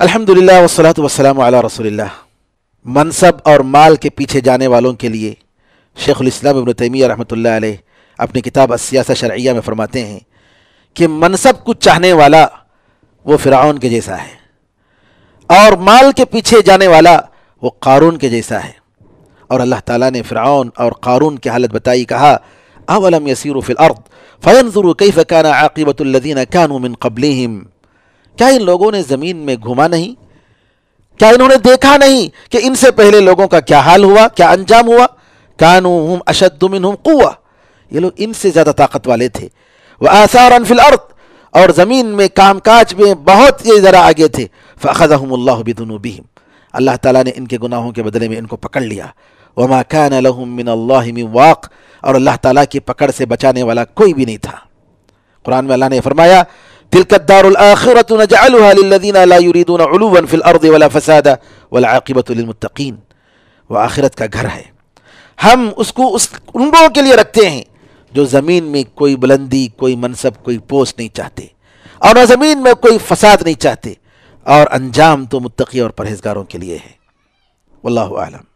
الحمد للہ وسلاۃ وسلم علیہ رسول اللہ منصب اور مال کے پیچھے جانے والوں کے لیے شیخ الاسلام ابن تیمیہ رحمۃ اللہ علیہ اپنی کتاب السیاسہ شرعیہ میں فرماتے ہیں کہ منصب کچھ چاہنے والا وہ فرعون کے جیسا ہے اور مال کے پیچھے جانے والا وہ قارون کے جیسا ہے اور اللہ تعالیٰ نے فرعون اور قارون کی حالت بتائی کہا اولم یسیرو فی الارض فینظروا کیف کان عاقبت الذین کانوا من قبلہم کیا ان لوگوں نے زمین میں گھوما نہیں کیا انہوں نے دیکھا نہیں کہ ان سے پہلے لوگوں کا کیا حال ہوا کیا انجام ہوا اشد منہم یہ لوگ ان سے زیادہ طاقت والے تھے اور زمین میں میں کام کاج بہت یہ ذرا آگے تھے اللہ بھیم اللہ تعالیٰ نے ان کے گناہوں کے بدلے میں ان کو پکڑ لیا وما من من واق اور اللہ تعالیٰ کی پکڑ سے بچانے والا کوئی بھی نہیں تھا قرآن میں اللہ نے فرمایا تلك الدار الآخرة نجعلها للذين لا يريدون علوا في ولا فسادا والعاقبة للمتقين آخرت کا گھر ہے ہم اس کو اس ان لوگوں کے لیے رکھتے ہیں جو زمین میں کوئی بلندی کوئی منصب کوئی پوسٹ نہیں چاہتے اور نہ زمین میں کوئی فساد نہیں چاہتے اور انجام تو متقی اور پرہیزگاروں کے لیے ہے واللہ اعلم